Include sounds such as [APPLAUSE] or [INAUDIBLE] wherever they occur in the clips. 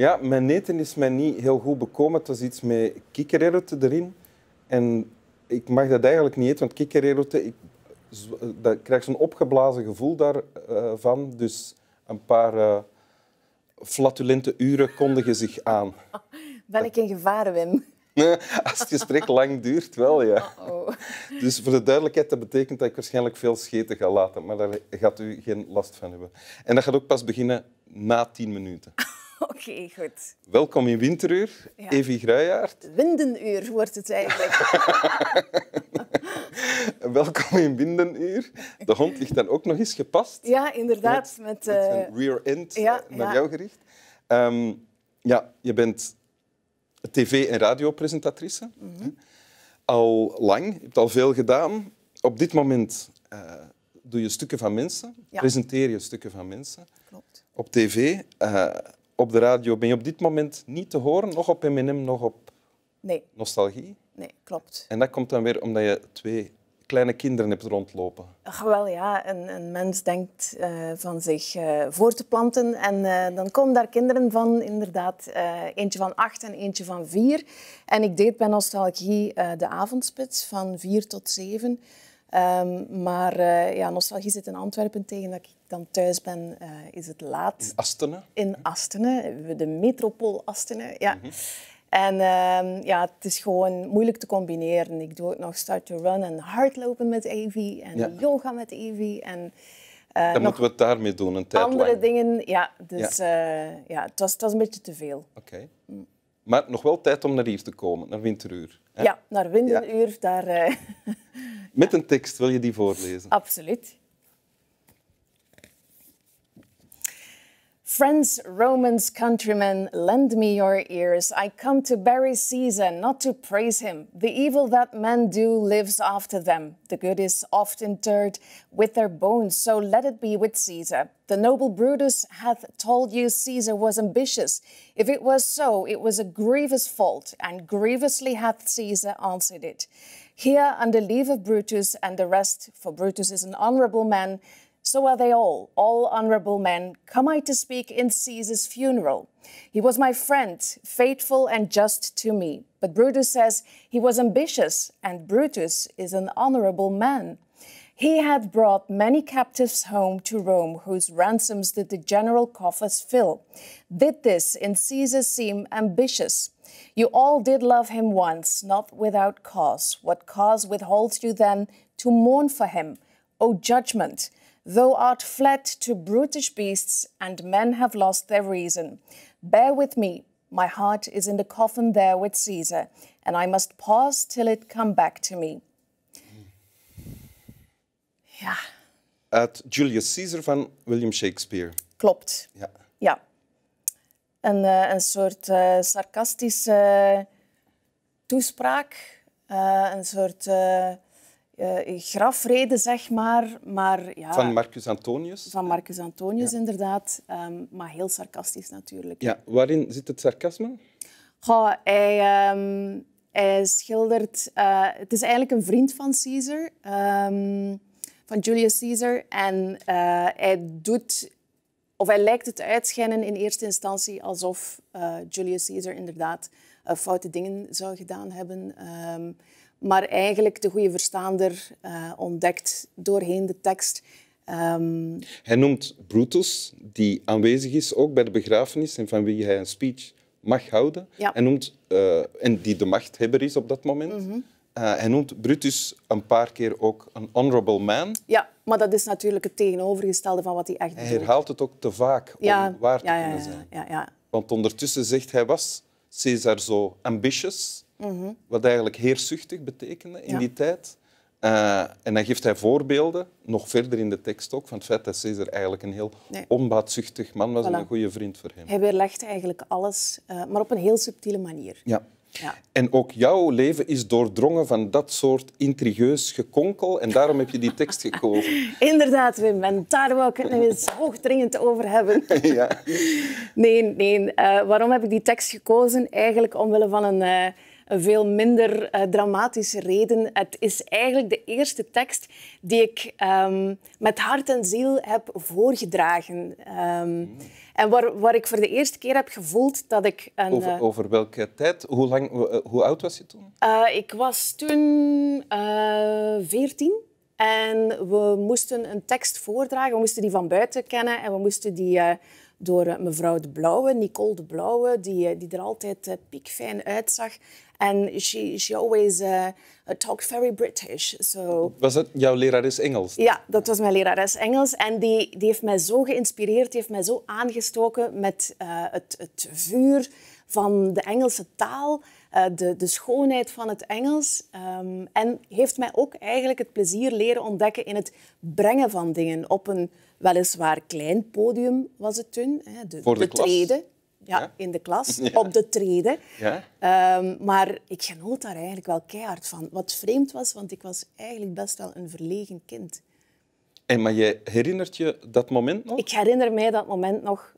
Ja, mijn eten is mij niet heel goed bekomen. Het was iets met kikkererwten erin. En ik mag dat eigenlijk niet eten, want kikkererwten... Ik, ik krijg zo'n opgeblazen gevoel daarvan. Eh, uh, dus een paar eh, flatulente uren kondigen zich aan. [LAUGHS] Ben ik in gevaar, Wim? [LAUGHS] Als het gesprek lang duurt, wel, ja. Oh, oh. Dus voor de duidelijkheid, dat betekent dat ik waarschijnlijk veel scheten ga laten. Maar daar gaat u geen last van hebben. En dat gaat ook pas beginnen na tien minuten. [LAUGHS] Oké, goed. Welkom in Winteruur, ja. Evie Gruijaard. Windenuur wordt het eigenlijk. [LAUGHS] Welkom in Windenuur. De hond ligt dan ook nog eens gepast. Ja, inderdaad. Met, met, eh, rear end ja, eh, naar jou gericht. Ehm, ja, je bent tv- en radiopresentatrice. Mm Al lang, je hebt al veel gedaan. Op dit moment eh, doe je stukken van mensen, presenteer je stukken van mensen. Klopt. Op tv op de radio ben je op dit moment niet te horen, nog op M&M, nog op nee. Nostalgie? Nee, klopt. En dat komt dan weer omdat je twee kleine kinderen hebt rondlopen. Ach, wel ja, een, een mens denkt eh, van zich eh, voor te planten en eh, dan komen daar kinderen van, inderdaad, eentje van acht en eentje van vier. En ik deed bij Nostalgie de avondspits van vier tot zeven. Ehm, maar uh, ja, nostalgie zit in Antwerpen. Tegen dat ik dan thuis ben, eh, is het laat. In Astene? In Astene, de metropool Astene, ja. Mhm. En ehm, ja, het is gewoon moeilijk te combineren. Ik doe ook nog start to run en hardlopen met Evie en yoga met Evie. En, uh, eh, Dan moeten we het daarmee doen, een Andere dingen, ja. Dus ja. ja, het, was, het was een beetje te veel. Oké. Mm. Maar nog wel tijd om naar hier te komen, naar Winteruur. Hè? Ja, naar Winteruur. Daar, eh, [LAUGHS] Met een tekst, wil je die voorlezen? Absoluut. Friends, Romans, countrymen, lend me your ears. I come to bury Caesar, not to praise him. The evil that men do lives after them. The good is oft interred with their bones, so let it be with Caesar. The noble Brutus hath told you Caesar was ambitious. If it was so, it was a grievous fault, and grievously hath Caesar answered it. Here, under leave of Brutus and the rest, for Brutus is an honorable man, so are they all, all honorable men, come I to speak in Caesar's funeral. He was my friend, faithful and just to me. But Brutus says he was ambitious, and Brutus is an honorable man. He had brought many captives home to Rome, whose ransoms did the general coffers fill. Did this in Caesar seem ambitious? You all did love him once, not without cause. What cause withholds you then to mourn for him? O judgment! Thou art fled to brutish beasts, and men have lost their reason. Bear with me, my heart is in the coffin there with Caesar, and I must pause till it come back to me. Ja. Uit Julius Caesar van William Shakespeare. Klopt. Ja. ja. Een, eh, een soort uh, sarcastische toespraak. Uh, een soort... Uh, eh, grafrede, zeg maar. maar ja, van Marcus Antonius. Van Marcus Antonius, inderdaad. Ehm, maar heel sarcastisch natuurlijk. Ja, waarin zit het sarcasme? Goh, hij, ehm, hij schildert... Eh, het is eigenlijk een vriend van Caesar, ehm, van Julius Caesar. En eh, hij doet... Of hij lijkt het uitschijnen in eerste instantie alsof Julius Caesar inderdaad foute dingen zou gedaan hebben maar eigenlijk de goede verstaander eh, ontdekt doorheen de tekst. Ehm, hij noemt Brutus, die aanwezig is ook bij de begrafenis en van wie hij een speech mag houden. Ja. noemt, eh, en die de machthebber is op dat moment. Mm hij noemt Brutus een paar keer ook een honorable man. Ja, maar dat is natuurlijk het tegenovergestelde van wat hij echt doet. Hij herhaalt het ook te vaak om waar te ja, kunnen zijn. Want ondertussen zegt hij was Caesar zo ambitious Mhm. Wat eigenlijk heerzuchtig betekende in die tijd. Eh, en dan geeft hij voorbeelden, nog verder in de tekst ook, van het feit dat Caesar eigenlijk een heel onbaatzuchtig man was en een goede vriend voor hem. Hij weerlegt eigenlijk alles, eh, maar op een heel subtiele manier. Ja. ja. En ook jouw leven is doordrongen van dat soort intrigueus gekonkel. En daarom heb je die tekst gekozen. [LAUGHS] Inderdaad, Wim. En daar wil ik het nog eens hoogdringend over hebben. [LAUGHS] ja. Nee, nee. Eh, waarom heb ik die tekst gekozen? Eigenlijk omwille van een een veel minder eh, dramatische reden. Het is eigenlijk de eerste tekst die ik ehm, met hart en ziel heb voorgedragen. Ehm, en waar, waar ik voor de eerste keer heb gevoeld dat ik... Een, over, eh, over welke tijd? Hoe, lang, eh, hoe oud was je toen? ik was toen veertien. en we moesten een tekst voordragen. We moesten die van buiten kennen en we moesten die door mevrouw De Blauwe, Nicole De Blauwe, die, die er altijd piekfijn uitzag, And she, she always uh, uh, talked very British. So... Was dat jouw lerares Engels? Ja, dat was mijn lerares Engels. En die, die heeft mij zo geïnspireerd, die heeft mij zo aangestoken met uh, het, het vuur van de Engelse taal, uh, de, de schoonheid van het Engels. Um, en heeft mij ook eigenlijk het plezier leren ontdekken in het brengen van dingen op een weliswaar klein podium was het toen. Hè, de, Voor de, de ja, in de klas, [LAUGHS] op de treden. Ja. Ehm, maar ik genoot daar eigenlijk wel keihard van. Wat vreemd was, want ik was eigenlijk best wel een verlegen kind. En, maar jij herinnert je dat moment nog? Ik herinner mij dat moment nog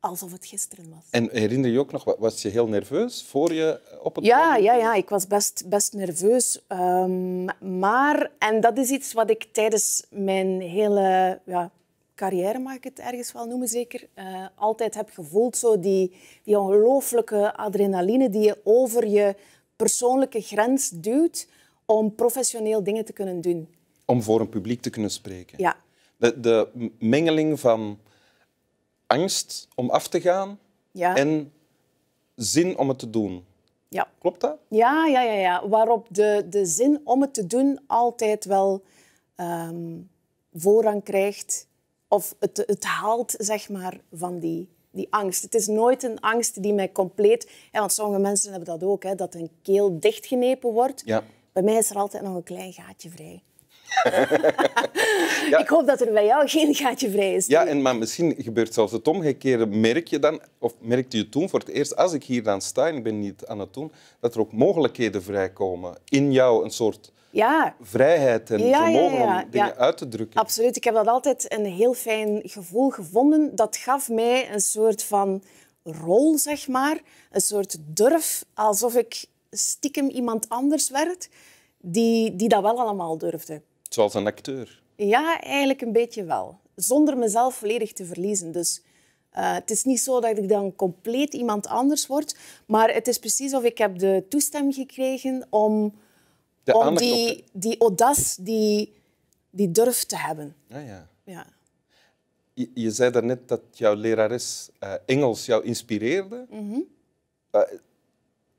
alsof het gisteren was. En herinner je ook nog, was je heel nerveus voor je eh, op het ja, ja, ja, ik was best, best nerveus. Ehm, maar, en dat is iets wat ik tijdens mijn hele ja, carrière, mag ik het ergens wel noemen zeker, eh, altijd heb gevoeld. Zo die, die ongelooflijke adrenaline die je over je persoonlijke grens duwt om professioneel dingen te kunnen doen. Om voor een publiek te kunnen spreken. Ja. De, de mengeling van angst om af te gaan en zin om het te doen. Ja. Klopt dat? Ja, ja, ja, ja. waarop de, de zin om het te doen altijd wel ehm, voorrang krijgt of het, het haalt zeg maar, van die, die angst. Het is nooit een angst die mij compleet... want sommige mensen hebben dat ook, hè, dat een keel dichtgenepen wordt. Ja. Bij mij is er altijd nog een klein gaatje vrij. [LAUGHS] Ik hoop dat er bij jou geen gaatje vrij is. Ja, en, maar misschien gebeurt zelfs het omgekeerde. Merk je dan, of merkte je toen voor het eerst, als ik hier dan sta en ik ben niet aan het doen, dat er ook mogelijkheden vrijkomen in jou, een soort ja. vrijheid en ja, vermogen om dingen uit te drukken. Absoluut. Ik heb dat altijd een heel fijn gevoel gevonden. Dat gaf mij een soort van rol, zeg maar. Een soort durf, alsof ik stiekem iemand anders werd die, die dat wel allemaal durfde. Zoals een acteur? Ja, eigenlijk een beetje wel. Zonder mezelf volledig te verliezen. Dus eh, het is niet zo dat ik dan compleet iemand anders word. Maar het is precies of ik heb de toestemming gekregen om, de om die, die audace, die, die durf te hebben. Ah, ja. ja. Je, je zei daarnet dat jouw lerares eh, Engels jou inspireerde. Mhm. Eh,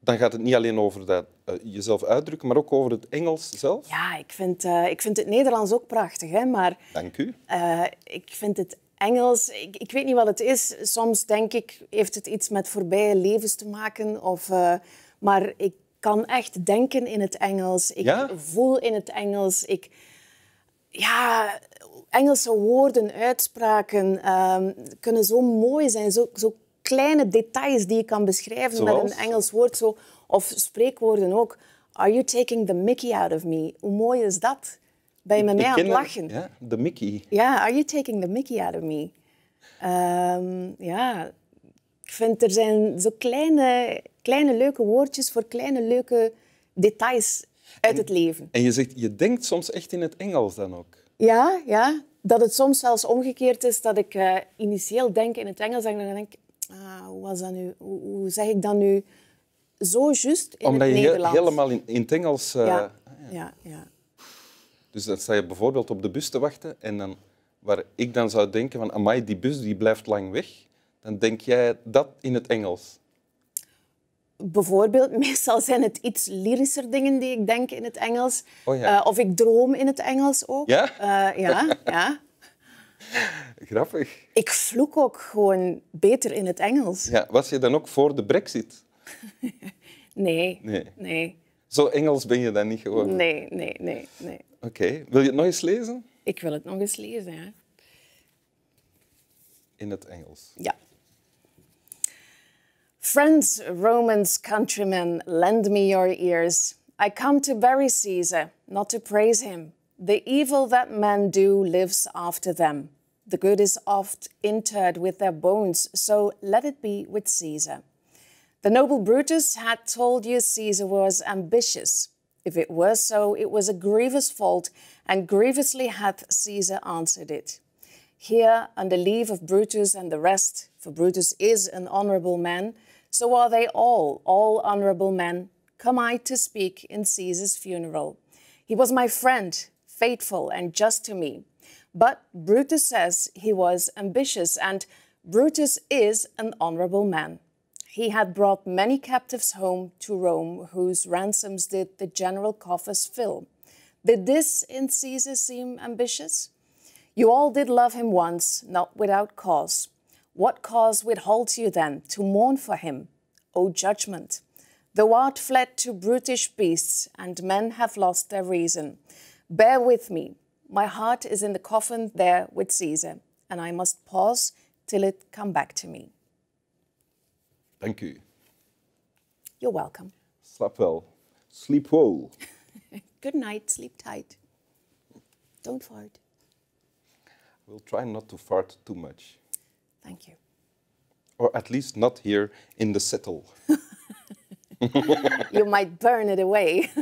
dan gaat het niet alleen over dat, eh, jezelf uitdrukken, maar ook over het Engels zelf. Ja, ik vind, eh, ik vind het Nederlands ook prachtig. Hè, maar, Dank u. Eh, ik vind het Engels, ik, ik, weet niet wat het is. Soms denk ik, heeft het iets met voorbije levens te maken? Of, maar ik kan echt denken in het Engels. Ik voel in het Engels. Ik, ja, Engelse woorden, uitspraken ehm, kunnen zo mooi zijn, zo, zo kleine details die je kan beschrijven met een Engels woord zo, of spreekwoorden ook. Are you taking the mickey out of me? Hoe mooi is dat? Ben je met mij aan het lachen? de mickey. Ja, are you taking the mickey out of me? Ehm, ja, ik vind er zijn zo kleine, kleine leuke woordjes voor kleine leuke details uit het leven. En je zegt, je denkt soms echt in het Engels dan ook. Ja, ja. Dat het soms zelfs omgekeerd is dat ik eh, initieel denk in het Engels en dan denk ik, Ah, hoe Hoe, zeg ik dat nu? Zo juist in het Nederlands. Omdat je helemaal in, in het Engels... Eh, ah, ja. ja. ja, Dus dan sta je bijvoorbeeld op de bus te wachten en dan, waar ik dan zou denken van, amai, die bus die blijft lang weg, dan denk jij dat in het Engels? Bijvoorbeeld, [LAUGHS] meestal zijn het iets lyrischer dingen die ik denk in het Engels. Oh ja. Eh, of ik droom in het Engels ook. ja, eh, ja. [LAUGHS] Grappig. Ik vloek ook gewoon beter in het Engels. Ja, was je dan ook voor de brexit? [LAUGHS] nee, nee, Zo Engels ben je dan niet geworden? Nee, nee, nee. nee. Oké. Wil je het nog eens lezen? Ik wil het nog eens lezen, ja. In het Engels? Ja. Friends, Romans, countrymen, lend me your ears. I come to bury Caesar, not to praise him. The evil that men do lives after them. The good is oft interred with their bones, so let it be with Caesar. The noble Brutus had told you Caesar was ambitious. If it were so, it was a grievous fault, and grievously hath Caesar answered it. Here, under leave of Brutus and the rest, for Brutus is an honorable man, so are they all, all honorable men, come I to speak in Caesar's funeral. He was my friend, faithful and just to me. But Brutus says he was ambitious, and Brutus is an honorable man. He had brought many captives home to Rome, whose ransoms did the general coffers fill. Did this in Caesar seem ambitious? You all did love him once, not without cause. What cause withholds you then to mourn for him? O judgment! Thou art fled to brutish beasts, and men have lost their reason. Bear with me. My heart is in the coffin there with Caesar, and I must pause till it come back to me. Thank you. You're welcome. Slap well. Sleep well. [LAUGHS] Good night. Sleep tight. Don't fart. We'll try not to fart too much. Thank you. Or at least not here in the settle. [LAUGHS] you might burn it away. [LAUGHS]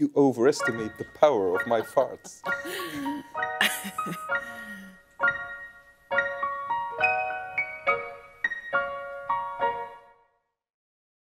You overestimate the power of my farts. [LAUGHS]